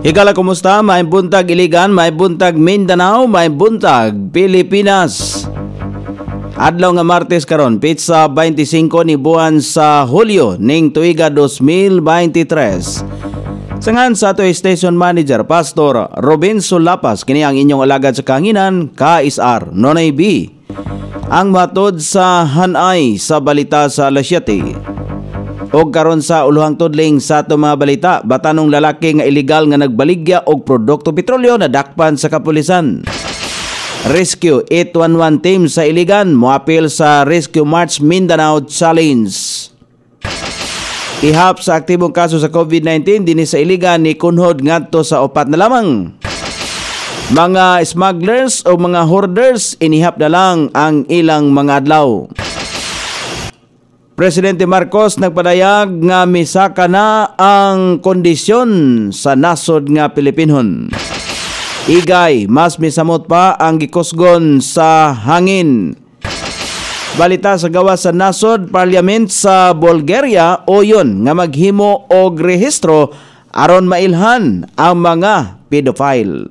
Higala kumusta? May buntag Iligan, may buntag Mindanao, may buntag Pilipinas. Adlaw nga Martes karon, pizza 25 ni buwan sa Hulyo ning tuiga 2023. Sangan sa ato station manager Pastor Robin Sulapas kini ang inyong alagad sa kanginan KSR Nonay B. Ang matod sa Hanay sa balita sa Alas 7. Og karon sa uluhang tudling sa ato mga balita, batanong lalaki nga ilegal nga nagbaligya og produkto petrolyo na dakpan sa kapulisan. Rescue 811 team sa Iligan moapil sa Rescue March Mindanao Challenge. Ihap sa aktibong kaso sa COVID-19 dinhi sa Iligan ni Kunhod ngadto sa upat na lamang. Mga smugglers o mga hoarders inihap na lang ang ilang mga adlaw. Presidente Marcos nagpadayag nga misaka na ang kondisyon sa nasod nga Pilipinhon. Igay, mas misamot pa ang gikusgon sa hangin. Balita sa gawa sa nasod parliament sa Bulgaria o yun nga maghimo og rehistro aron mailhan ang mga pedophile.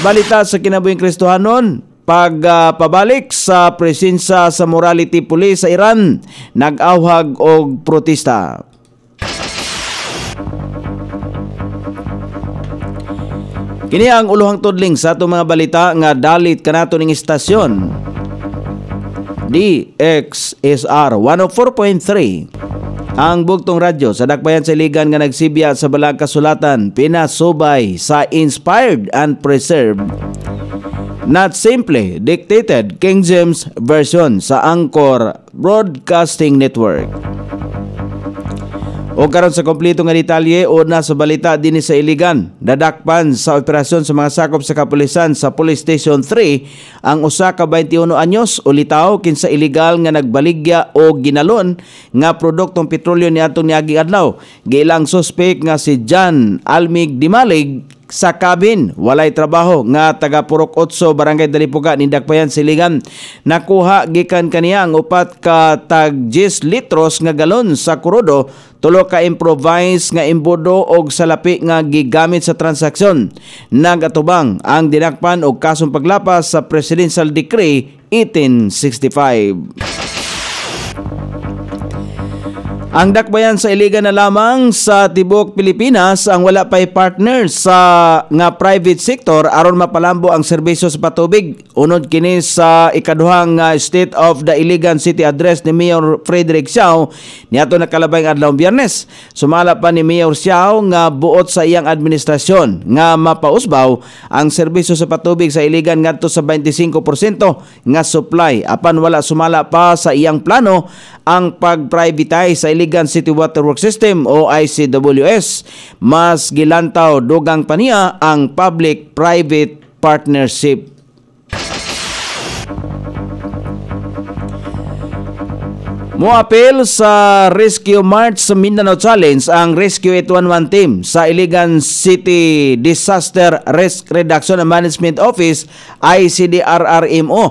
Balita sa kinabuyang Kristohanon, pagpabalik uh, sa presensya sa morality police sa Iran nag-awhag og protesta. Kini ang uluhang tudling sa atong mga balita nga dalit kanato ning istasyon DXSR 104.3 ang bugtong radyo sa dakbayan sa ligan nga nagsibya sa balag kasulatan pinasubay sa inspired and preserved not simply dictated King James Version sa Angkor Broadcasting Network. O karon sa kompleto nga detalye o na sa balita dinhi sa Iligan, dadakpan sa operasyon sa mga sakop sa kapulisan sa Police Station 3 ang usa ka 21 anyos ulitaw kinsa ilegal nga nagbaligya o ginalon nga produktong petrolyo ni niadtong niagi adlaw. Gilang suspect nga si John Almig Dimalig sa cabin walay trabaho nga taga Purok 8 barangay Dalipuga ni nindakpayan Siligan nakuha gikan kaniya ang upat ka tag 10 litros nga galon sa kurodo tulo ka improvise nga imbodo og salapi nga gigamit sa transaksyon nagatubang ang dinakpan og kasong paglapas sa Presidential Decree 1865 ang dakbayan sa iligan na lamang sa Tibok, Pilipinas ang wala pa'y partner sa nga private sector aron mapalambo ang serbisyo sa patubig. Unod kini sa ikaduhang ah, State of the Iligan City Address ni Mayor Frederick Xiao niadto nakalabay ang adlaw Biyernes. Sumala pa ni Mayor Xiao nga buot sa iyang administrasyon nga mapausbaw ang serbisyo sa patubig sa iligan ngadto sa 25% nga supply apan wala sumala pa sa iyang plano ang pag-privatize sa Iligan City Water Work System o ICWS, mas gilantaw dugang paniya ang public-private partnership. Moapil sa Rescue March sa Mindanao Challenge ang Rescue 811 team sa Iligan City Disaster Risk Reduction and Management Office ICDRRMO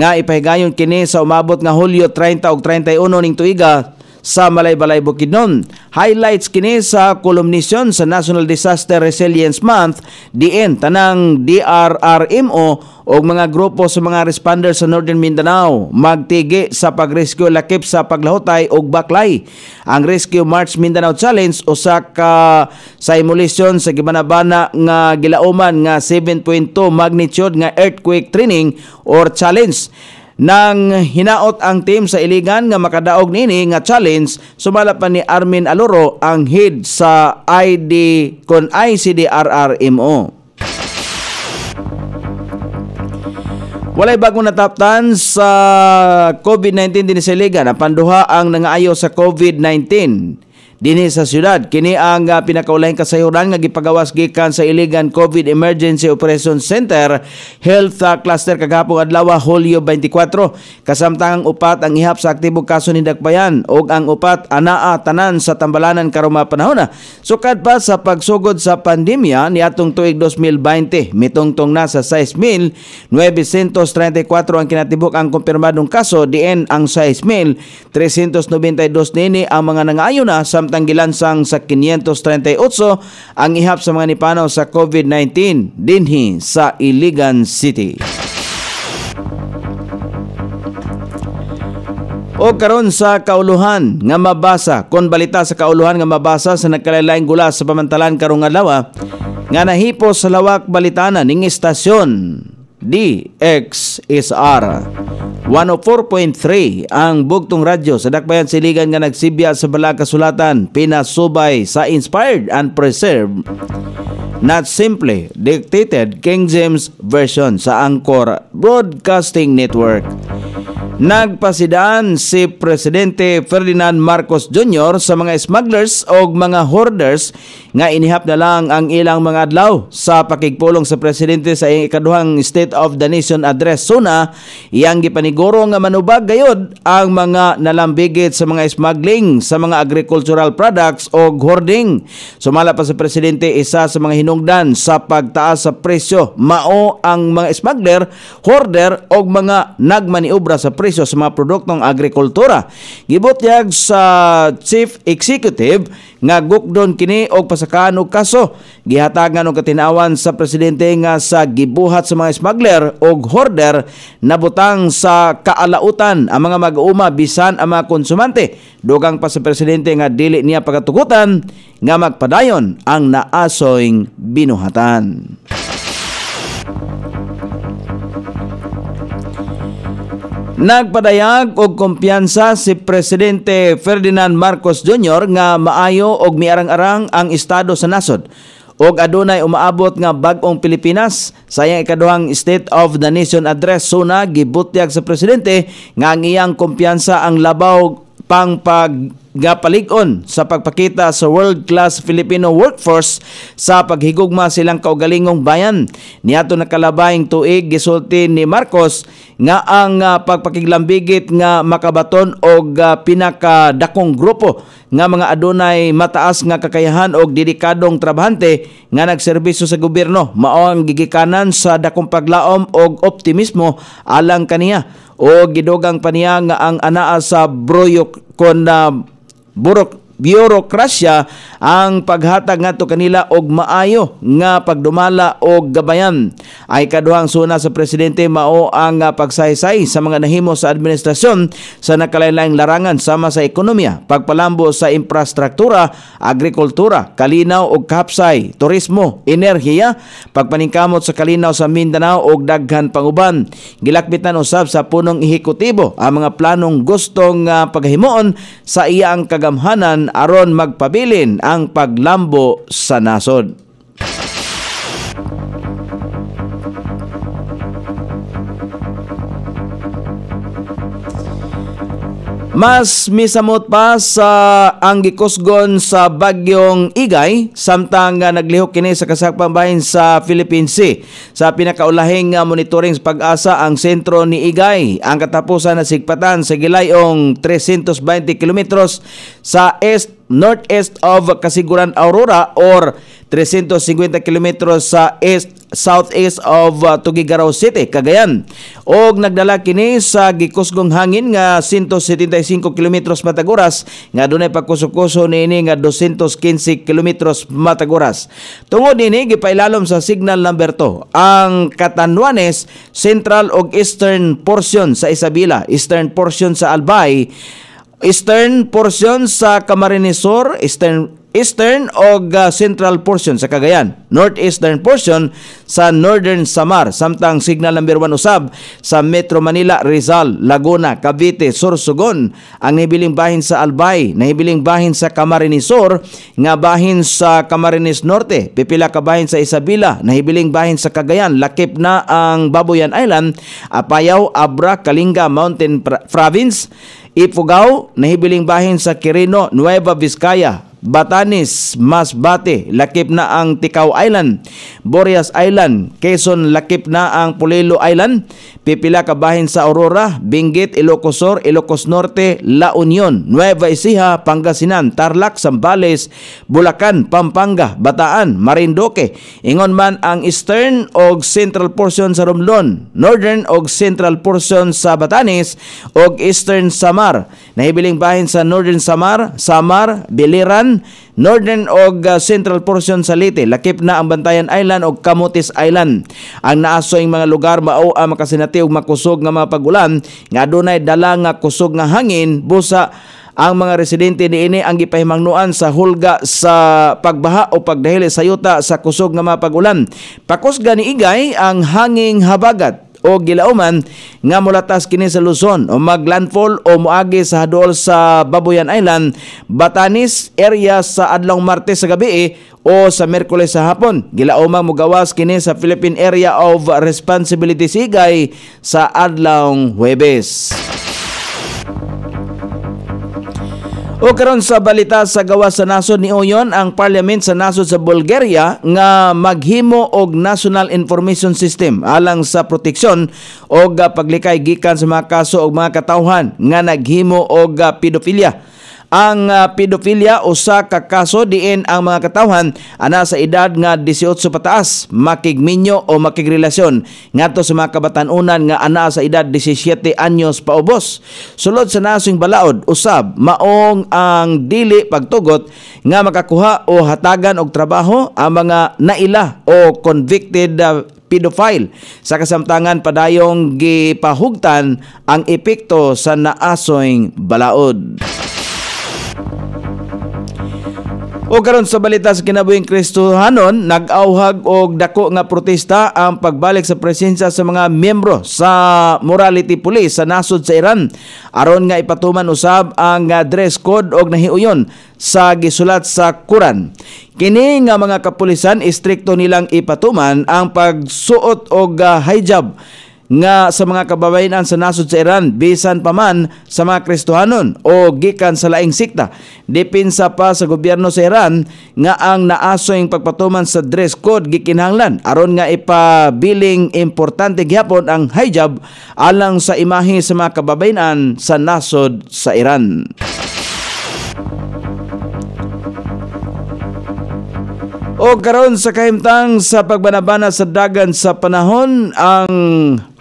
nga ipahigayon kini sa umabot nga Hulyo 30 ug 31 ning tuiga sa Malaybalay Bukidnon. Highlights kini sa kolumnisyon sa National Disaster Resilience Month diin tanang DRRMO o mga grupo sa mga responders sa Northern Mindanao magtigi sa pagrescue lakip sa paglahutay o baklay. Ang Rescue March Mindanao Challenge usa ka simulation sa gibanabana nga gilauman nga 7.2 magnitude nga earthquake training or challenge nang hinaot ang team sa Iligan nga makadaog nini nga challenge sumala pa ni Armin Aloro ang head sa ID kon ICDRRMO. Walay bagong nataptan sa COVID-19 din sa iligan. na ang nangaayo sa COVID-19 dinhi sa syudad kini ang uh, ah, pinakaulahing kasayuran nga gipagawas gikan sa Iligan COVID Emergency Operation Center Health uh, Cluster kagahapon adlaw ah, Hulyo 24 kasamtang upat ang ihap sa aktibo kaso ni Dagbayan ug ang upat anaa tanan sa Tambalanan karuma panahon sukad pa sa pagsugod sa pandemya niatong tuig 2020 mitungtong na sa 6,934 ang kinatibok ang kumpirmadong kaso diin ang 6,392 nini ang mga nangayo na sa samtanggilan sang sa 538 ang ihap sa mga nipano sa COVID-19 dinhi sa Iligan City. O karon sa kauluhan nga mabasa, kon balita sa kauluhan nga mabasa sa nagkalain laing gula sa pamantalan karong adlaw ah, nga nahipo sa lawak balitana ning istasyon DXSR 104.3 ang bugtong radyo sa Dakbayan Siligan nga nagsibya sa bala kasulatan pinasubay sa inspired and preserved not simply dictated King James Version sa Angkor Broadcasting Network. Nagpasidaan si Presidente Ferdinand Marcos Jr. sa mga smugglers o mga hoarders nga inihap na lang ang ilang mga adlaw sa pakigpulong sa presidente sa iyang ikaduhang State of the Nation address suna iyang gipaniguro nga manubag gayod ang mga nalambigit sa mga smuggling sa mga agricultural products o hoarding sumala pa sa presidente isa sa mga hinungdan sa pagtaas sa presyo mao ang mga smuggler hoarder o mga nagmaniobra sa presyo sa mga produktong agrikultura gibutyag sa chief executive nga gukdon kini og pas sa kaano kaso gihatagan og katinawan sa presidente nga sa gibuhat sa mga smuggler og hoarder nabutang sa kaalautan ang mga mag-uuma bisan ang mga konsumante dugang pa sa presidente nga dili niya pagatugutan nga magpadayon ang naasoing binuhatan. Nagpadayag og kumpiyansa si Presidente Ferdinand Marcos Jr. nga maayo og miarang-arang ang estado sa nasod og adunay umaabot nga bag-ong Pilipinas. iyang ikaduhang State of the Nation Address suna gibutyag sa presidente nga ang iyang kumpiyansa ang labaw pang pag nga palig-on sa pagpakita sa world-class Filipino workforce sa paghigugma silang kaugalingong bayan. Niato na kalabayng tuig gisulti ni Marcos nga ang uh, pagpakiglambigit nga makabaton og uh, pinakadakong grupo nga mga adunay mataas nga kakayahan og dedikadong trabahante nga nagserbisyo sa gobyerno mao ang gigikanan sa dakong paglaom og optimismo alang kaniya o gidugang paniya nga ang anaa sa broyok kon na borok bureaukrasya ang paghatag ngadto kanila og maayo nga pagdumala og gabayan ay kaduhang suna sa presidente mao ang pagsaysay sa mga nahimo sa administrasyon sa nakalain-laing larangan sama sa ekonomiya pagpalambo sa infrastruktura agrikultura kalinaw og kapsay turismo enerhiya pagpaningkamot sa kalinaw sa Mindanao og daghan pang uban. gilakbitan usab sa punong ehekutibo ang mga planong gustong uh, sa iyang kagamhanan aron magpabilin ang paglambo sa nasod. Mas misamot pa sa ang gikusgon sa bagyong Igay samtang uh, naglihok kini sa kasakpang bahin sa Philippine Sea. Sa pinakaulahing uh, monitoring sa pag-asa ang sentro ni Igay ang katapusan na sigpatan sa gilayong 320 km sa est northeast of Kasiguran Aurora or 350 km sa east southeast of uh, Tugigaraw City, Cagayan. Og nagdala kini sa gikusgong hangin nga 175 km matagoras nga dunay pagkusukuso niini nga 215 km matagoras. Tungod nini gipailalom sa signal number 2 ang Catanduanes, central og eastern portion sa Isabela, eastern portion sa Albay, eastern portion sa Camarinesor, eastern eastern o uh, central portion sa Cagayan, northeastern portion sa northern Samar, samtang signal number 1 usab sa Metro Manila, Rizal, Laguna, Cavite, Sorsogon, ang nahibiling bahin sa Albay, nahibiling bahin sa Camarines Sur, nga bahin sa Camarines Norte, pipila ka bahin sa Isabela, nahibiling bahin sa Cagayan, lakip na ang Babuyan Island, Apayaw, Abra, Kalinga, Mountain Province, Ipugaw, nahibiling bahin sa Quirino, Nueva Vizcaya Batanes, Masbate, lakip na ang Tikaw Island, Boreas Island, Quezon, lakip na ang Pulelo Island, pipila ka bahin sa Aurora, Benguet, Ilocosor, Ilocos Norte, La Union, Nueva Ecija, Pangasinan, Tarlac, Zambales, Bulacan, Pampanga, Bataan, Marindoque, ingon man ang eastern og central portion sa Romblon, northern og central portion sa Batanes og eastern Samar, nahibiling bahin sa northern Samar, Samar, Biliran, northern og ah, central portion sa Leyte, lakip na ang Bantayan Island og Camotes Island. Ang naasoing mga lugar mao ang makasinati og makusog nga mga pagulan nga adunay dala nga kusog nga hangin busa ang mga residente niini ang gipahimangnuan sa hulga sa pagbaha o pagdahili sa yuta sa kusog nga mga pagulan. Pakusga ni Igay ang hanging habagat o gilauman nga mulatas kini sa Luzon o maglandfall o moagi sa hadol sa Babuyan Island, Batanes area sa adlong Martes sa gabi eh, o sa Merkules sa hapon. Gilaumang mugawas kini sa Philippine Area of Responsibility Sigay sa adlong Huwebes. O karon sa balita sa gawas sa nasod ni Oyon ang parliament sa nasod sa Bulgaria nga maghimo og National Information System alang sa proteksyon og paglikay gikan sa mga kaso og mga katawhan nga naghimo og pedophilia ang ah, pedophilia o sa kaso diin ang mga katawhan ana sa edad nga 18 pataas makigminyo o makigrelasyon ngadto sa mga kabatan-unan nga ana sa edad 17 anyos paubos sulod sa nasing balaod usab maong ang dili pagtugot nga makakuha o hatagan og trabaho ang mga naila o convicted ah, pedophile. Sa kasamtangan padayong gipahugtan ang epekto sa naasoing balaod. O karon sa balita sa kinabuhing Kristohanon, nag-auhag og dako nga protesta ang pagbalik sa presensya sa mga miyembro sa morality police sa nasod sa Iran aron nga ipatuman usab ang dress code og nahiuyon sa gisulat sa Quran. Kini nga mga kapulisan istrikto nilang ipatuman ang pagsuot og ah, hijab nga sa mga kababayenan sa nasod sa Iran bisan pa man sa mga Kristohanon o gikan sa laing sikta. Dipinsa pa sa gobyerno sa Iran nga ang naasoing pagpatuman sa dress code gikinhanglan aron nga ipabiling importante gihapon ang hijab alang sa imahe sa mga kababayenan sa nasod sa Iran. O karon sa kahimtang sa pagbanabana sa dagan sa panahon ang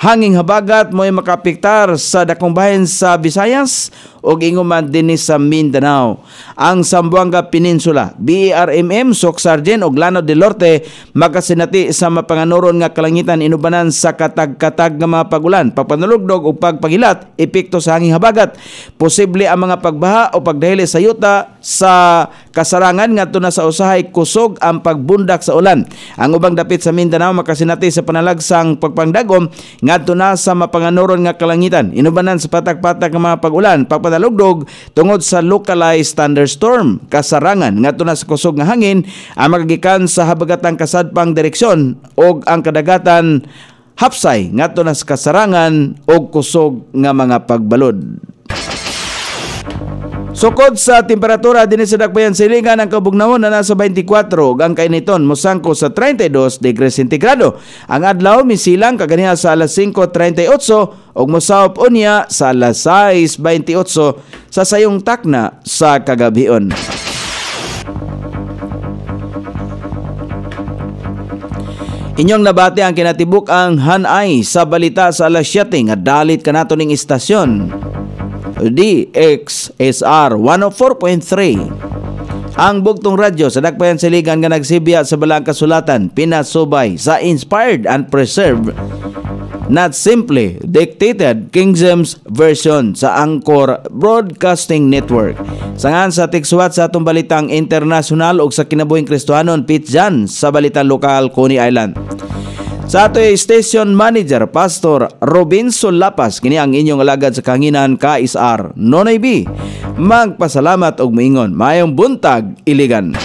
hanging habagat mo'y makapiktar sa dakong bahin sa Visayas ug inguman dinhi sa Mindanao. Ang Sambuanga Peninsula, BRMM, Sok Sargen ug Lanao del Norte makasinati sa mapanganuron nga kalangitan inubanan sa katag-katag nga mga pagulan, pagpanulugdog ug pagpagilat epekto sa hanging habagat. Posible ang mga pagbaha o pagdahili sa yuta sa kasarangan ngadto na sa usahay kusog ang pagbundak sa ulan. Ang ubang dapit sa Mindanao makasinati sa panalagsang pagpangdagom nga ngadto na sa mapanganoron nga kalangitan. Inubanan sa patak-patak nga mga pagulan, pagpadalugdog tungod sa localized thunderstorm, kasarangan ngadto na sa kusog nga hangin ang magagikan sa habagatang kasadpang direksyon og ang kadagatan hapsay ngadto na sa kasarangan og kusog nga mga pagbalod. Sukod sa temperatura din sa dakbayan silingan ang kabugnawon na nasa 24 ang kainiton musangko sa 32 degrees centigrado. Ang adlaw misilang kaganiha sa alas 5:38 ug mosawop unya sa alas 6:28 sa sayong takna sa kagabion. Inyong nabati ang kinatibuk ang Hanay sa balita sa alas 7 nga dalit kanato ning istasyon. DXSR 104.3. Ang bugtong radyo sa Dakbayan Siligan nga nagsibya sa balang kasulatan pinasubay sa inspired and preserved not simply dictated King James Version sa Angkor Broadcasting Network. Sangan sa tikswat sa atong balitang internasyonal o sa kinabuhing Kristohanon, Pitjan sa balita lokal, Coney Island. Sa ato station manager Pastor Robinson Lapas kini ang inyong alagad sa kanginan KSR Nonay B. Magpasalamat og moingon. Mayong buntag iligan.